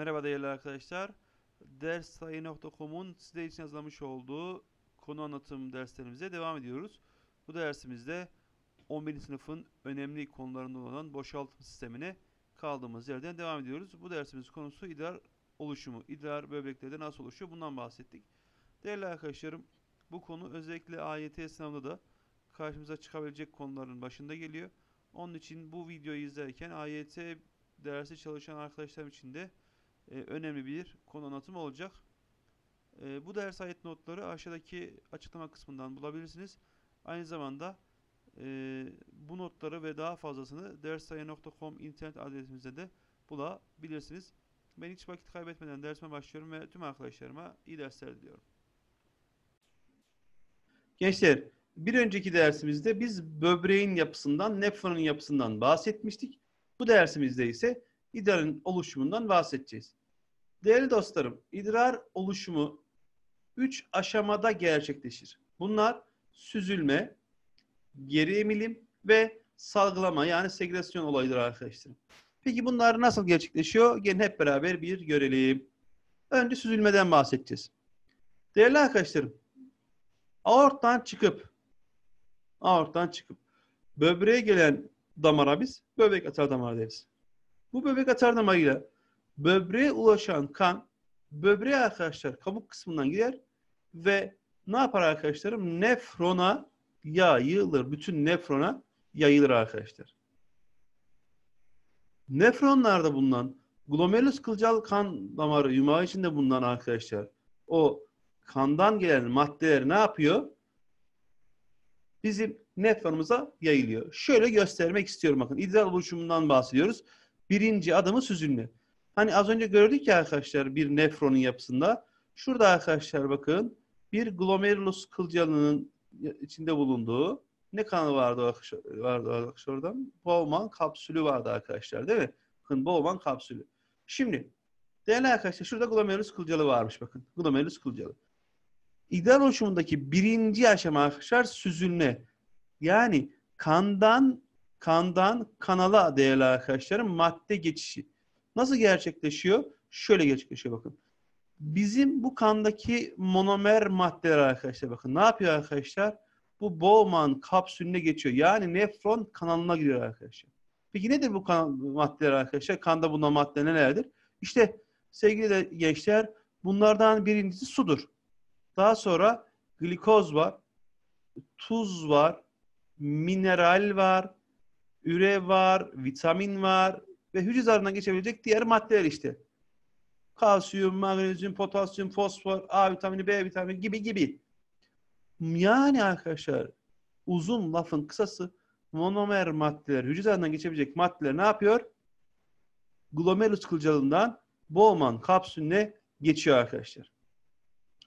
Merhaba değerli arkadaşlar. Derstayi.com'un size için hazırlamış olduğu konu anlatım derslerimize devam ediyoruz. Bu dersimizde 11. sınıfın önemli konularından olan boşaltım sistemine kaldığımız yerden devam ediyoruz. Bu dersimiz konusu idrar oluşumu. İdrar böbreklerde nasıl oluşuyor bundan bahsettik. Değerli arkadaşlarım bu konu özellikle AYT sınavında da karşımıza çıkabilecek konuların başında geliyor. Onun için bu videoyu izlerken AYT dersi çalışan arkadaşlarım için de e, önemli bir konu anlatımı olacak. E, bu ders ait notları aşağıdaki açıklama kısmından bulabilirsiniz. Aynı zamanda e, bu notları ve daha fazlasını derssayı.com internet adresimizde de bulabilirsiniz. Ben hiç vakit kaybetmeden dersime başlıyorum ve tüm arkadaşlarıma iyi dersler diliyorum. Gençler, bir önceki dersimizde biz böbreğin yapısından, nefronun yapısından bahsetmiştik. Bu dersimizde ise idrarın oluşumundan bahsedeceğiz. Değerli dostlarım, idrar oluşumu üç aşamada gerçekleşir. Bunlar süzülme, geri emilim ve salgılama yani segresyon olayıdır arkadaşlarım. Peki bunlar nasıl gerçekleşiyor? Gelin hep beraber bir görelim. Önce süzülmeden bahsedeceğiz. Değerli arkadaşlarım, aorttan çıkıp aorttan çıkıp böbreğe gelen damara biz böbrek atar damar deriz. Bu böbrek atardamayla böbreğe ulaşan kan böbreğe arkadaşlar kabuk kısmından gider ve ne yapar arkadaşlarım? Nefrona yayılır. Bütün nefrona yayılır arkadaşlar. Nefronlarda bulunan glomerulus kılcal kan damarı yumağı içinde bulunan arkadaşlar o kandan gelen maddeler ne yapıyor? Bizim nefronumuza yayılıyor. Şöyle göstermek istiyorum bakın. idrar oluşumundan bahsediyoruz birinci adımı süzülme. Hani az önce gördük ya arkadaşlar bir nefronun yapısında. Şurada arkadaşlar bakın bir glomerulus kılcalının içinde bulunduğu ne kanı vardı arkadaşlar, vardı oradan? Bowman kapsülü vardı arkadaşlar değil mi? Bakın Bowman kapsülü. Şimdi değerli arkadaşlar şurada glomerulus kılcalı varmış bakın. Glomerulus kılcalı. İdrar oluşumundaki birinci aşama arkadaşlar süzülme. Yani kandan Kandan kanala değerli arkadaşlarım madde geçişi. Nasıl gerçekleşiyor? Şöyle gerçekleşiyor bakın. Bizim bu kandaki monomer maddeler arkadaşlar bakın ne yapıyor arkadaşlar? Bu Bowman kapsülüne geçiyor. Yani nefron kanalına giriyor arkadaşlar. Peki nedir bu kan maddeler arkadaşlar? Kanda bulunan madde nelerdir? İşte sevgili gençler bunlardan birincisi sudur. Daha sonra glikoz var, tuz var, mineral var, üre var, vitamin var ve hücre zarına geçebilecek diğer maddeler işte. Kalsiyum, magnezyum, potasyum, fosfor, A vitamini, B vitamini gibi gibi. Yani arkadaşlar uzun lafın kısası monomer maddeler, hücre zarından geçebilecek maddeler ne yapıyor? Glomerulus kılcalından Bowman kapsülüne geçiyor arkadaşlar.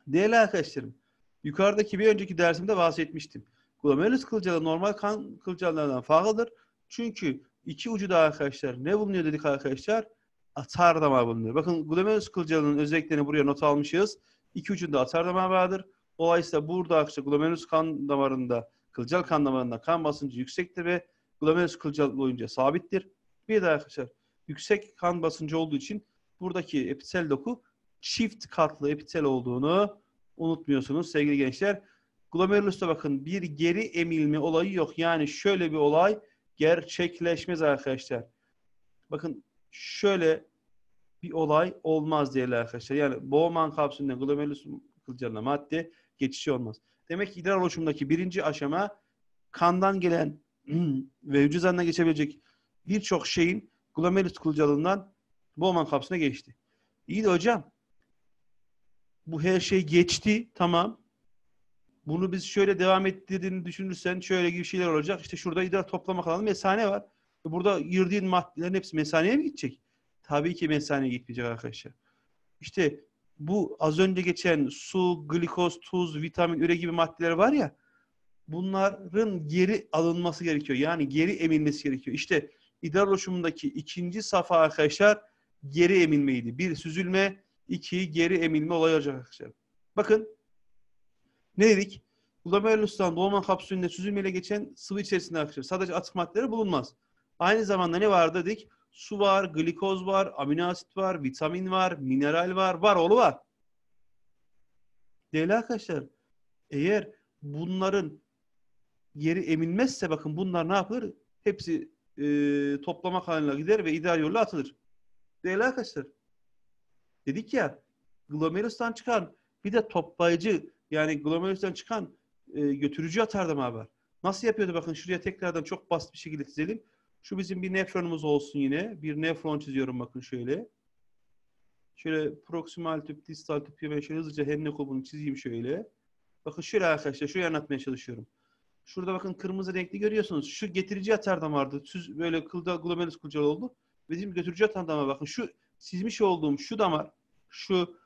Değerli arkadaşlarım, yukarıdaki bir önceki dersimde bahsetmiştim. Glomerulus kılcalı normal kan kılcallarından farklıdır. Çünkü iki ucu da arkadaşlar ne bulunuyor dedik arkadaşlar? Atar damar bulunuyor. Bakın glomerulus kılcalının özelliklerini buraya not almışız. İki ucunda atar damar vardır. Dolayısıyla burada arkadaşlar glomerulus kan damarında, kılcal kan damarında kan basıncı yüksektir ve glomerulus kılcal boyunca sabittir. Bir de arkadaşlar yüksek kan basıncı olduğu için buradaki epitel doku çift katlı epitel olduğunu unutmuyorsunuz sevgili gençler. Glomerulus'ta bakın bir geri emilme olayı yok. Yani şöyle bir olay gerçekleşmez arkadaşlar. Bakın şöyle bir olay olmaz diyorlar arkadaşlar. Yani Bowman kapsülünden glomerulus kılcalına madde geçişi olmaz. Demek ki idrar oluşumundaki birinci aşama kandan gelen ve hücre geçebilecek birçok şeyin glomerulus kılcalından Bowman kapsülüne geçti. İyi de hocam bu her şey geçti tamam. Bunu biz şöyle devam ettirdiğini düşünürsen şöyle gibi şeyler olacak. İşte şurada idrar toplama kanalı mesane var. Burada yırdığın maddelerin hepsi mesaneye mi gidecek? Tabii ki mesaneye gitmeyecek arkadaşlar. İşte bu az önce geçen su, glikoz, tuz, vitamin, üre gibi maddeler var ya bunların geri alınması gerekiyor. Yani geri emilmesi gerekiyor. İşte idrar oluşumundaki ikinci safa arkadaşlar geri emilmeydi. Bir süzülme, iki geri emilme olay olacak arkadaşlar. Bakın ne dedik? Glomerulus'tan dolman kapsülünde süzülmeyle geçen sıvı içerisinde akışır. Sadece atık maddeleri bulunmaz. Aynı zamanda ne var dedik? Su var, glikoz var, amino asit var, vitamin var, mineral var, var oğlu var. Değerli arkadaşlar, eğer bunların yeri emilmezse bakın bunlar ne yapılır? Hepsi e, toplamak haline gider ve ideal yolla atılır. Değerli arkadaşlar, dedik ya Glomerulustan çıkan bir de toplayıcı yani glomerülüsten çıkan e, götürücü atardım var. Nasıl yapıyordu bakın şuraya tekrardan çok basit bir şekilde çizelim. Şu bizim bir nefronumuz olsun yine. Bir nefron çiziyorum bakın şöyle. Şöyle proksimal tüp, distal tüp ben şöyle hızlıca henne kobunu çizeyim şöyle. Bakın şöyle arkadaşlar şurayı anlatmaya çalışıyorum. Şurada bakın kırmızı renkli görüyorsunuz. Şu getirici atardan vardı. Süz böyle kılda glomerulus kılcal oldu. Bizim götürücü atan damar bakın şu çizmiş olduğum şu damar, şu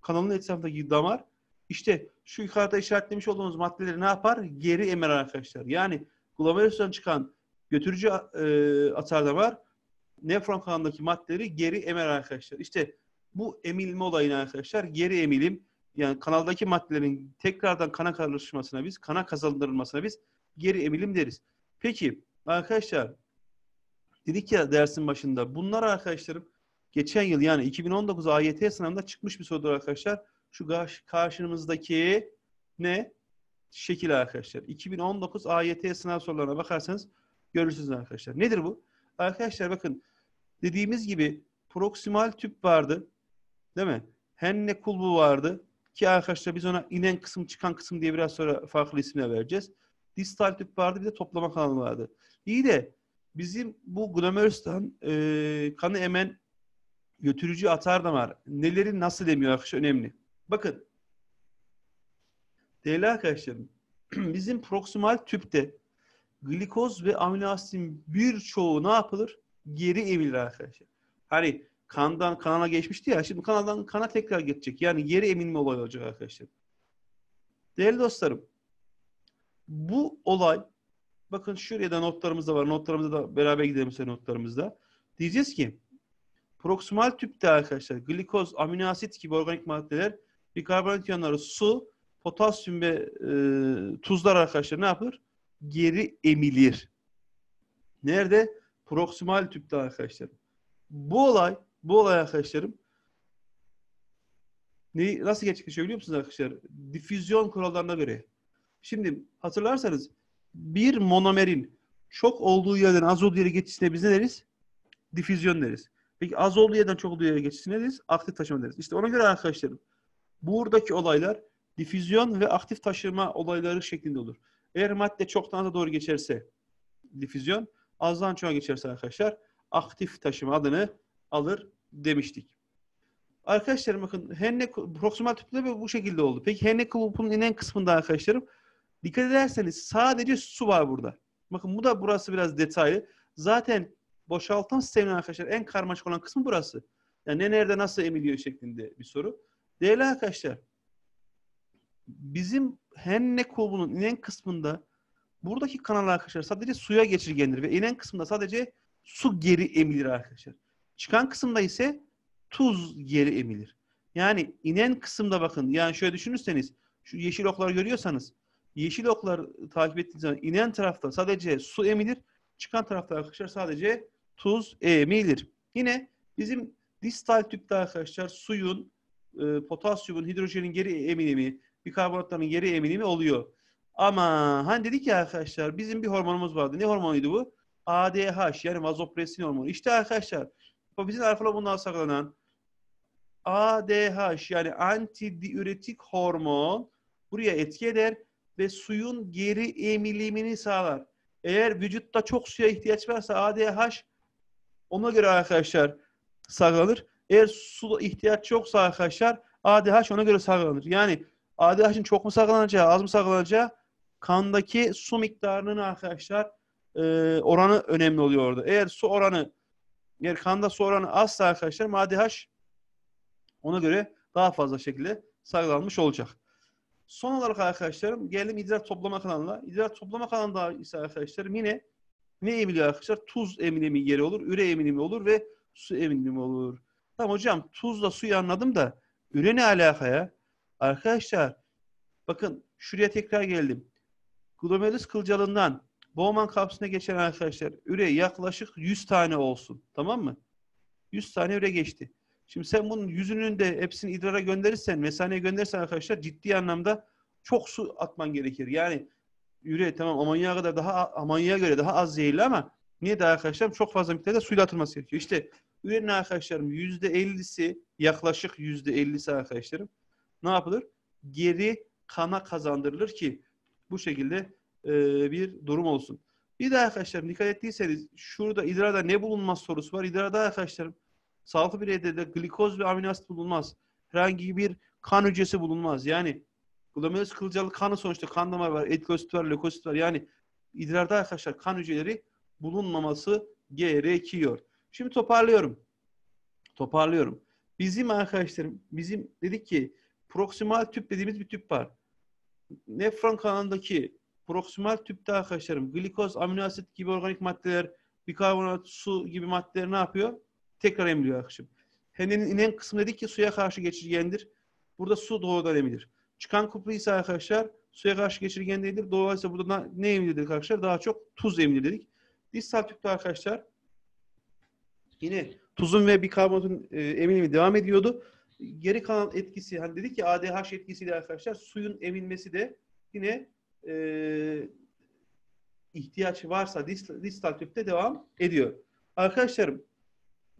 kanalın etrafındaki damar işte şu yukarıda işaretlemiş olduğumuz maddeleri ne yapar? Geri emer arkadaşlar. Yani glomerüsten çıkan götürücü e, atarlamar nefron kanındaki maddeleri geri emer arkadaşlar. İşte bu emilme olayını arkadaşlar geri emilim yani kanaldaki maddelerin tekrardan kana karışmasına biz, kana kazandırılmasına biz geri emilim deriz. Peki arkadaşlar dedik ya dersin başında bunlar arkadaşlarım geçen yıl yani 2019 AYT sınavında çıkmış bir sorudur arkadaşlar şu karşımızdaki ne? Şekil arkadaşlar. 2019 AYT sınav sorularına bakarsanız görürsünüz arkadaşlar. Nedir bu? Arkadaşlar bakın dediğimiz gibi proksimal tüp vardı. Değil mi? Henne kulbu vardı. Ki arkadaşlar biz ona inen kısım çıkan kısım diye biraz sonra farklı isimle vereceğiz. Distal tüp vardı bir de toplama kanalı vardı. İyi de bizim bu glomerüsten e, kanı emen götürücü atar damar neleri nasıl demiyor arkadaşlar önemli. Bakın değerli arkadaşlarım bizim proksimal tüpte glikoz ve amino asitin birçoğu ne yapılır? Geri emilir arkadaşlar. Hani kandan kanala geçmişti ya şimdi kanaldan kana tekrar geçecek. Yani geri emilme olayı olacak arkadaşlar. Değerli dostlarım bu olay bakın şuraya da notlarımız da var. Notlarımızda da beraber gidelim size notlarımızda. Diyeceğiz ki proksimal tüpte arkadaşlar glikoz, amino asit gibi organik maddeler bikarbonat iyonları su, potasyum ve e, tuzlar arkadaşlar ne yapılır? Geri emilir. Nerede? Proksimal tüpte arkadaşlarım. Bu olay, bu olay arkadaşlarım Neyi nasıl gerçekleşiyor biliyor musunuz arkadaşlar? Difüzyon kurallarına göre. Şimdi hatırlarsanız bir monomerin çok olduğu yerden az olduğu yere geçişine biz ne deriz? Difüzyon deriz. Peki az olduğu yerden çok olduğu yere geçişine ne deriz? Aktif taşıma deriz. İşte ona göre arkadaşlarım Buradaki olaylar difüzyon ve aktif taşıma olayları şeklinde olur. Eğer madde çoktan da doğru geçerse difüzyon, azdan çoğa geçerse arkadaşlar aktif taşıma adını alır demiştik. Arkadaşlar bakın henne proksimal tüpleme bu şekilde oldu. Peki henne kulübünün inen kısmında arkadaşlarım dikkat ederseniz sadece su var burada. Bakın bu da burası biraz detaylı. Zaten boşaltım sisteminin arkadaşlar en karmaşık olan kısmı burası. Yani ne nerede nasıl emiliyor şeklinde bir soru. Değerli arkadaşlar, bizim henne kovunun inen kısmında buradaki kanal arkadaşlar sadece suya geçirgendir ve inen kısmında sadece su geri emilir arkadaşlar. Çıkan kısımda ise tuz geri emilir. Yani inen kısımda bakın yani şöyle düşünürseniz şu yeşil oklar görüyorsanız yeşil oklar takip ettiğiniz zaman inen tarafta sadece su emilir. Çıkan tarafta arkadaşlar sadece tuz emilir. Yine bizim distal tüpte arkadaşlar suyun e, potasyumun hidrojenin geri eminimi, bikarbonatların geri eminimi oluyor. Ama hani dedik ya arkadaşlar bizim bir hormonumuz vardı. Ne hormonuydu bu? ADH yani vazopresin hormonu. İşte arkadaşlar bizim alfa saklanan ADH yani antidiüretik hormon buraya etki eder ve suyun geri emilimini sağlar. Eğer vücutta çok suya ihtiyaç varsa ADH ona göre arkadaşlar saklanır. Eğer su ihtiyaç yoksa arkadaşlar ADH ona göre salgılanır. Yani ADH'in çok mu salgılanacağı, az mı salgılanacağı kandaki su miktarının arkadaşlar e, oranı önemli oluyor orada. Eğer su oranı eğer kanda su oranı azsa arkadaşlar ADH ona göre daha fazla şekilde salgılanmış olacak. Son olarak arkadaşlarım geldim idrar toplama kanalına. İdrar toplama kanalında ise arkadaşlar, yine ne emiliyor arkadaşlar? Tuz emilimi yeri olur, üre emilimi olur ve su emilimi olur. Tamam hocam tuzla suyu anladım da üre ne alakaya? Arkadaşlar bakın şuraya tekrar geldim. Glomerulus kılcalından Bowman kapsına geçen arkadaşlar üre yaklaşık 100 tane olsun. Tamam mı? 100 tane üre geçti. Şimdi sen bunun yüzünün de hepsini idrara gönderirsen, mesaneye gönderirsen arkadaşlar ciddi anlamda çok su atman gerekir. Yani üre tamam amonyağa kadar daha amonyağa göre daha az zehirli ama niye de arkadaşlar çok fazla miktarda suyla atılması gerekiyor. İşte Ürün arkadaşlarım %50'si yaklaşık %50'si arkadaşlarım ne yapılır? Geri kana kazandırılır ki bu şekilde e, bir durum olsun. Bir de arkadaşlarım dikkat ettiyseniz şurada idrarda ne bulunmaz sorusu var. İdrarda arkadaşlarım sağlıklı bireyde de glikoz ve amino asit bulunmaz. Herhangi bir kan hücresi bulunmaz. Yani glomerulus kılcalı kanı sonuçta kan damar var, etikosit var, lökosit var. Yani idrarda arkadaşlar kan hücreleri bulunmaması gerekiyor. Şimdi toparlıyorum. Toparlıyorum. Bizim arkadaşlarım, bizim dedik ki proksimal tüp dediğimiz bir tüp var. Nefron kanalındaki proksimal tüpte arkadaşlarım glikoz, amino asit gibi organik maddeler, bikarbonat, su gibi maddeler ne yapıyor? Tekrar emiliyor arkadaşım. Hendenin inen kısmı dedik ki suya karşı geçirgendir. Burada su doğrudan emilir. Çıkan kuplu ise arkadaşlar suya karşı geçirgen değildir. Dolayısıyla burada ne emilidir arkadaşlar? Daha çok tuz emilir dedik. Distal tüpte arkadaşlar yine tuzun ve bikarbonatın e, emilimi devam ediyordu. Geri kalan etkisi, hani dedik ya ADH etkisiyle arkadaşlar suyun emilmesi de yine e, ihtiyaç varsa distal tüpte devam ediyor. Arkadaşlarım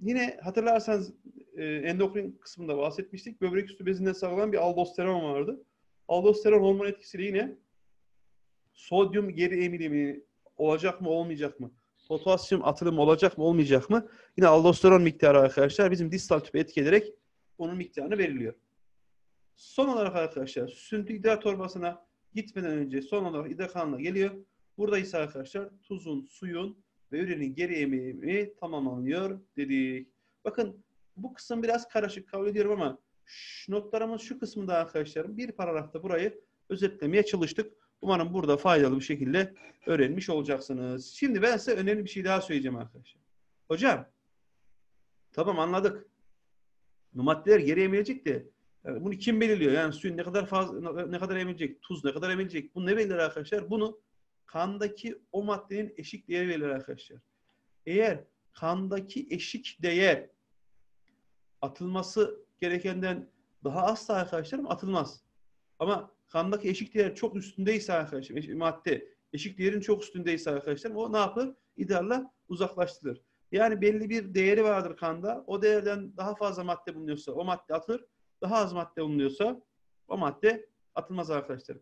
yine hatırlarsanız e, endokrin kısmında bahsetmiştik. Böbrek üstü bezinden salgılanan bir aldosteron vardı. Aldosteron hormon etkisiyle yine sodyum geri emilimi olacak mı olmayacak mı? potasyum atılım olacak mı olmayacak mı? Yine aldosteron miktarı arkadaşlar bizim distal tüpe etki onun miktarını veriliyor. Son olarak arkadaşlar süntü idrar torbasına gitmeden önce son olarak idrar kanına geliyor. Burada ise arkadaşlar tuzun, suyun ve ürenin geri emimi tamamlanıyor dedik. Bakın bu kısım biraz karışık kabul ediyorum ama şu notlarımın şu kısmında arkadaşlarım bir paragrafta burayı özetlemeye çalıştık. Umarım burada faydalı bir şekilde öğrenmiş olacaksınız. Şimdi ben size önemli bir şey daha söyleyeceğim arkadaşlar. Hocam, tamam anladık. Maddeler geri emilecek de yani bunu kim belirliyor? Yani suyun ne kadar fazla ne kadar emilecek, tuz ne kadar emilecek? Bu ne belirler arkadaşlar? Bunu kandaki o maddenin eşik değeri belirler arkadaşlar. Eğer kandaki eşik değer atılması gerekenden daha azsa arkadaşlarım atılmaz. Ama Kandaki eşik değer çok üstündeyse arkadaşlar, eş, madde eşik değerin çok üstündeyse arkadaşlar o ne yapılır? İdrarla uzaklaştırılır. Yani belli bir değeri vardır kanda. O değerden daha fazla madde bulunuyorsa o madde atılır. Daha az madde bulunuyorsa o madde atılmaz arkadaşlar.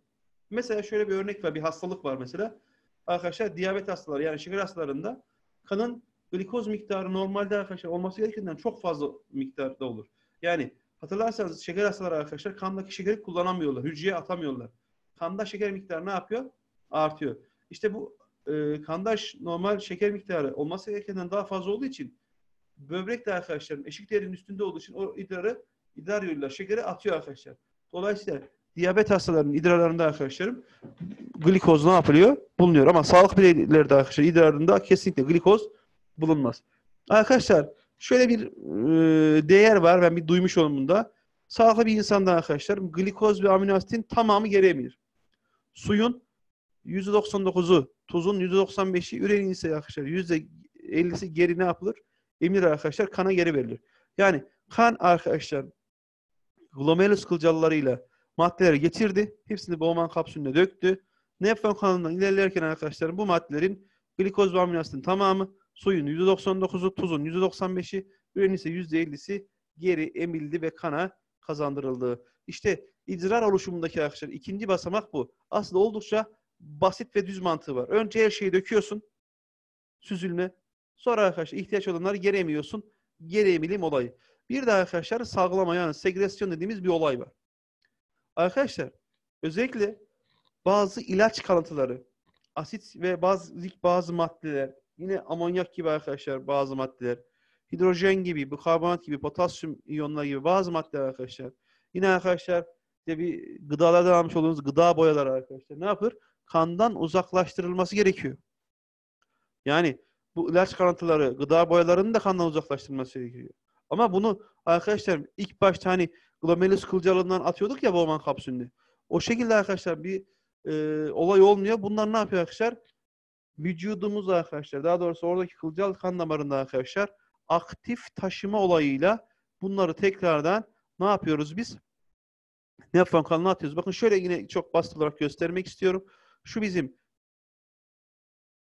Mesela şöyle bir örnek var. Bir hastalık var mesela. Arkadaşlar diyabet hastaları yani şeker hastalarında kanın glikoz miktarı normalde arkadaşlar olması gerekenden çok fazla miktarda olur. Yani Hatırlarsanız şeker hastaları arkadaşlar kandaki şekeri kullanamıyorlar. Hücreye atamıyorlar. Kanda şeker miktarı ne yapıyor? Artıyor. İşte bu e, kandaş normal şeker miktarı olması gerekenden daha fazla olduğu için böbrek de arkadaşların eşik değerinin üstünde olduğu için o idrarı idrar yoluyla şekeri atıyor arkadaşlar. Dolayısıyla diyabet hastalarının idrarlarında arkadaşlarım glikoz ne yapılıyor? Bulunuyor. Ama sağlık bireylerde arkadaşlar idrarında kesinlikle glikoz bulunmaz. Arkadaşlar Şöyle bir e, değer var. Ben bir duymuş oldum bunda. Sağlıklı bir insanda arkadaşlar glikoz ve amino asitin tamamı gereğebilir. Suyun %99'u, tuzun %95'i ürenin ise arkadaşlar %50'si geri ne yapılır? Emir arkadaşlar kana geri verilir. Yani kan arkadaşlar glomerulus kılcallarıyla maddeleri getirdi. Hepsini Bowman kapsülüne döktü. Nefron kanalından ilerlerken arkadaşlar bu maddelerin glikoz ve amino asitin tamamı suyun %99'u, tuzun %95'i, ürenin ise %50'si geri emildi ve kana kazandırıldı. İşte idrar oluşumundaki arkadaşlar ikinci basamak bu. Aslında oldukça basit ve düz mantığı var. Önce her şeyi döküyorsun. Süzülme. Sonra arkadaşlar ihtiyaç olanları geri emiyorsun. Geri emilim olayı. Bir de arkadaşlar salgılama yani segresyon dediğimiz bir olay var. Arkadaşlar özellikle bazı ilaç kalıntıları, asit ve bazı bazı maddeler, Yine amonyak gibi arkadaşlar bazı maddeler. Hidrojen gibi, bu karbonat gibi, potasyum iyonları gibi bazı maddeler arkadaşlar. Yine arkadaşlar işte bir gıdalardan almış olduğunuz gıda boyaları arkadaşlar ne yapır? Kandan uzaklaştırılması gerekiyor. Yani bu ilaç kanıtları, gıda boyalarının da kandan uzaklaştırılması gerekiyor. Ama bunu arkadaşlar ilk başta hani glomerulus kılcalından atıyorduk ya Bowman kapsülünü. O şekilde arkadaşlar bir e, olay olmuyor. Bunlar ne yapıyor arkadaşlar? vücudumuz arkadaşlar, daha doğrusu oradaki kılcal kan damarında arkadaşlar aktif taşıma olayıyla bunları tekrardan ne yapıyoruz biz? Nefron kanalına atıyoruz. Bakın şöyle yine çok basit olarak göstermek istiyorum. Şu bizim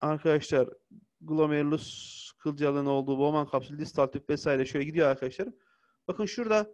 arkadaşlar glomerulus kılcalının olduğu Bowman kapsülü, distal tüp vesaire şöyle gidiyor arkadaşlar. Bakın şurada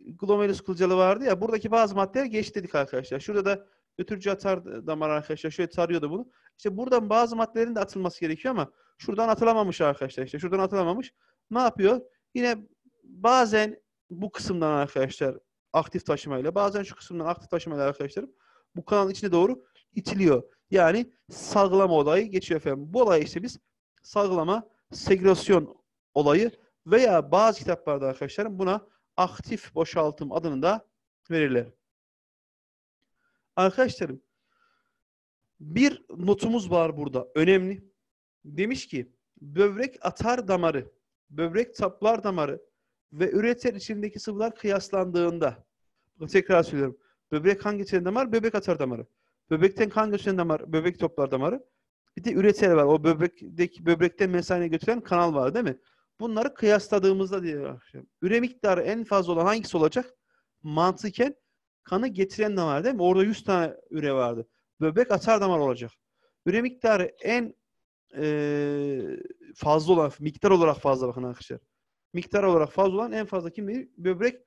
glomerulus kılcalı vardı ya buradaki bazı maddeler geç dedik arkadaşlar. Şurada da Götürücü atar damar arkadaşlar. Şöyle tarıyordu bunu. İşte buradan bazı maddelerin de atılması gerekiyor ama şuradan atılamamış arkadaşlar. işte şuradan atılamamış. Ne yapıyor? Yine bazen bu kısımdan arkadaşlar aktif taşımayla bazen şu kısımdan aktif taşımayla arkadaşlarım bu kanalın içine doğru itiliyor. Yani salgılama olayı geçiyor efendim. Bu olay işte biz salgılama segresyon olayı veya bazı kitaplarda arkadaşlarım buna aktif boşaltım adını da verirler. Arkadaşlarım bir notumuz var burada. Önemli. Demiş ki böbrek atar damarı, böbrek taplar damarı ve üreter içindeki sıvılar kıyaslandığında tekrar söylüyorum. Böbrek hangi geçiren damar, böbrek atar damarı. Böbrekten kan geçiren damar, böbrek toplar damarı. Bir de üreter var. O böbrekteki böbrekte mesaneye götüren kanal var değil mi? Bunları kıyasladığımızda diye Üre miktarı en fazla olan hangisi olacak? Mantıken Kanı getiren damar değil mi? Orada 100 tane üre vardı. Böbrek atar damar olacak. Üre miktarı en e, fazla olan, miktar olarak fazla bakın arkadaşlar. Miktar olarak fazla olan en fazla kim bilir? Böbrek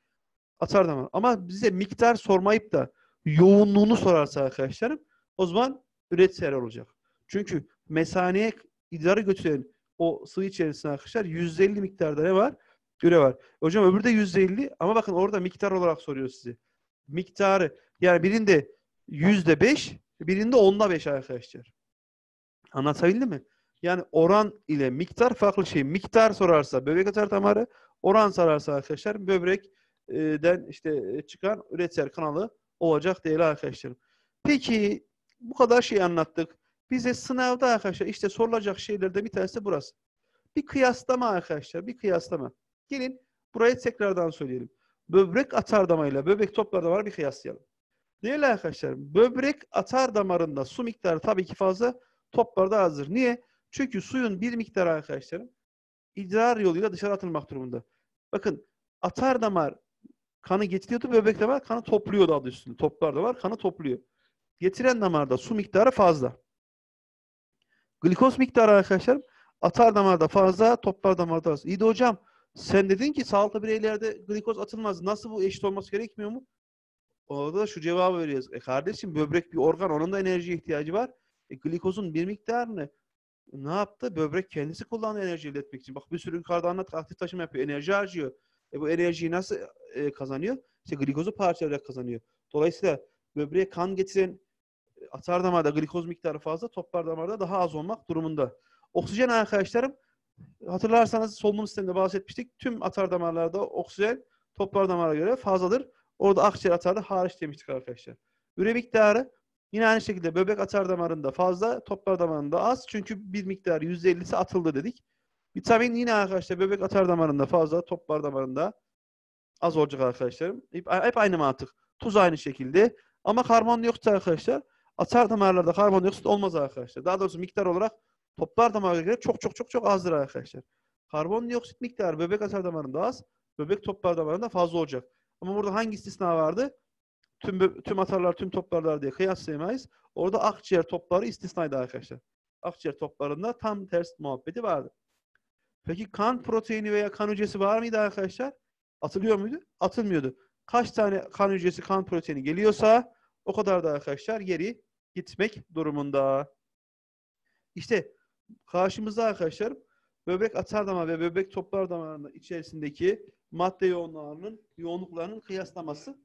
atar damar. Ama bize miktar sormayıp da yoğunluğunu sorarsa arkadaşlarım o zaman üretser olacak. Çünkü mesaneye idrarı götüren o sıvı içerisinde arkadaşlar 150 miktarda ne var? Üre var. Hocam öbürde 150 ama bakın orada miktar olarak soruyor sizi miktarı yani birinde yüzde beş, birinde onda beş arkadaşlar. Anlatabildim mi? Yani oran ile miktar farklı şey. Miktar sorarsa böbrek atar damarı, oran sorarsa arkadaşlar böbrekten işte çıkan üreter kanalı olacak değil arkadaşlar. Peki bu kadar şey anlattık. Bize sınavda arkadaşlar işte sorulacak şeylerde bir tanesi burası. Bir kıyaslama arkadaşlar, bir kıyaslama. Gelin burayı tekrardan söyleyelim böbrek atar damarıyla böbrek toplar damarı bir kıyaslayalım. Değerli arkadaşlar, böbrek atar damarında su miktarı tabii ki fazla, toplarda azdır. Niye? Çünkü suyun bir miktarı arkadaşlarım idrar yoluyla dışarı atılmak durumunda. Bakın atar damar kanı getiriyordu, böbrek damar kanı topluyordu adı üstünde. Toplar da var, kanı topluyor. Getiren damarda su miktarı fazla. Glikoz miktarı arkadaşlar atar damarda fazla, toplar damarda az. İyi de hocam sen dedin ki sağlıklı bireylerde glikoz atılmaz. Nasıl bu eşit olması gerekmiyor mu? Orada da şu cevabı veriyoruz. E kardeşim böbrek bir organ. Onun da enerji ihtiyacı var. E glikozun bir miktarını ne yaptı? Böbrek kendisi kullanıyor enerji elde için. Bak bir sürü yukarıda anlattık. Aktif taşıma yapıyor. Enerji harcıyor. E bu enerjiyi nasıl e, kazanıyor? İşte glikozu parçalayarak kazanıyor. Dolayısıyla böbreğe kan getiren e, atar damarda glikoz miktarı fazla, toplar damarda daha az olmak durumunda. Oksijen arkadaşlarım Hatırlarsanız solunum sisteminde bahsetmiştik. Tüm atar damarlarda oksijen toplar damara göre fazladır. Orada akciğer atarda hariç demiştik arkadaşlar. Üre miktarı yine aynı şekilde böbrek atar damarında fazla, toplar damarında az. Çünkü bir miktar %50'si atıldı dedik. Vitamin yine arkadaşlar böbrek atar damarında fazla, toplar damarında az olacak arkadaşlarım. Hep, hep aynı mantık. Tuz aynı şekilde. Ama karbon karbondioksit arkadaşlar atar damarlarda karbondioksit olmaz arkadaşlar. Daha doğrusu miktar olarak Toplar damara göre çok çok çok çok azdır arkadaşlar. Karbon dioksit miktarı böbrek atar damarında az, böbrek toplar damarında fazla olacak. Ama burada hangi istisna vardı? Tüm tüm atarlar, tüm toplarlar diye kıyaslayamayız. Orada akciğer topları istisnaydı arkadaşlar. Akciğer toplarında tam ters muhabbeti vardı. Peki kan proteini veya kan hücresi var mıydı arkadaşlar? Atılıyor muydu? Atılmıyordu. Kaç tane kan hücresi, kan proteini geliyorsa o kadar da arkadaşlar geri gitmek durumunda. İşte Karşımıza arkadaşlar böbrek atar damar ve böbrek toplar damarının içerisindeki madde yoğunluğunun yoğunluklarının kıyaslaması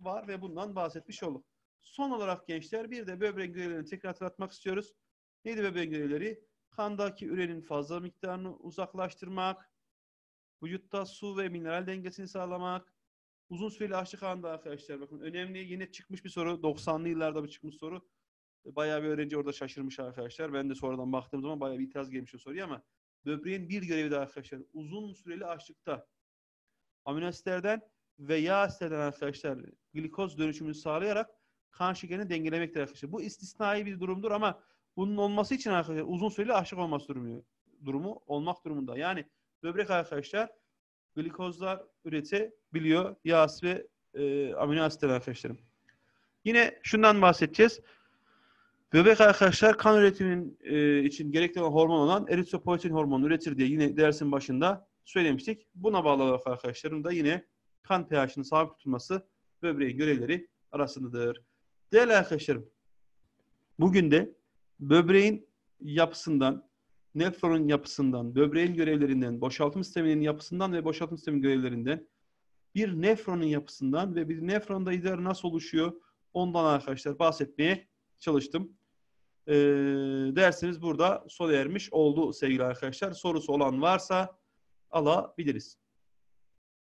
var ve bundan bahsetmiş olduk. Son olarak gençler bir de böbrek görevlerini tekrar hatırlatmak istiyoruz. Neydi böbrek görevleri? Kandaki ürenin fazla miktarını uzaklaştırmak, vücutta su ve mineral dengesini sağlamak, uzun süreli açlık anında arkadaşlar bakın önemli yine çıkmış bir soru 90'lı yıllarda bir çıkmış soru. Bayağı bir öğrenci orada şaşırmış arkadaşlar. Ben de sonradan baktığım zaman bayağı bir itiraz gelmiş o soruya ama böbreğin bir görevi de arkadaşlar uzun süreli açlıkta aminoasitlerden ve yağ asitlerden arkadaşlar glikoz dönüşümünü sağlayarak kan şekerini dengelemektir arkadaşlar. Bu istisnai bir durumdur ama bunun olması için arkadaşlar uzun süreli açlık olması durumu, durumu olmak durumunda. Yani böbrek arkadaşlar glikozlar üretebiliyor. Yağ ve e, amino asitler arkadaşlarım. Yine şundan bahsedeceğiz. Bebek arkadaşlar kan üretiminin e, için gerekli olan hormon olan eritropoietin hormonu üretir diye yine dersin başında söylemiştik. Buna bağlı olarak arkadaşlarım da yine kan pH'inin sabit tutulması böbreğin görevleri arasındadır. Değerli arkadaşlarım, bugün de böbreğin yapısından, nefronun yapısından, böbreğin görevlerinden, boşaltım sisteminin yapısından ve boşaltım sistemin görevlerinden, bir nefronun yapısından ve bir nefronda idrar nasıl oluşuyor ondan arkadaşlar bahsetmeye çalıştım. E, ee, dersimiz burada sona ermiş oldu sevgili arkadaşlar. Sorusu olan varsa alabiliriz.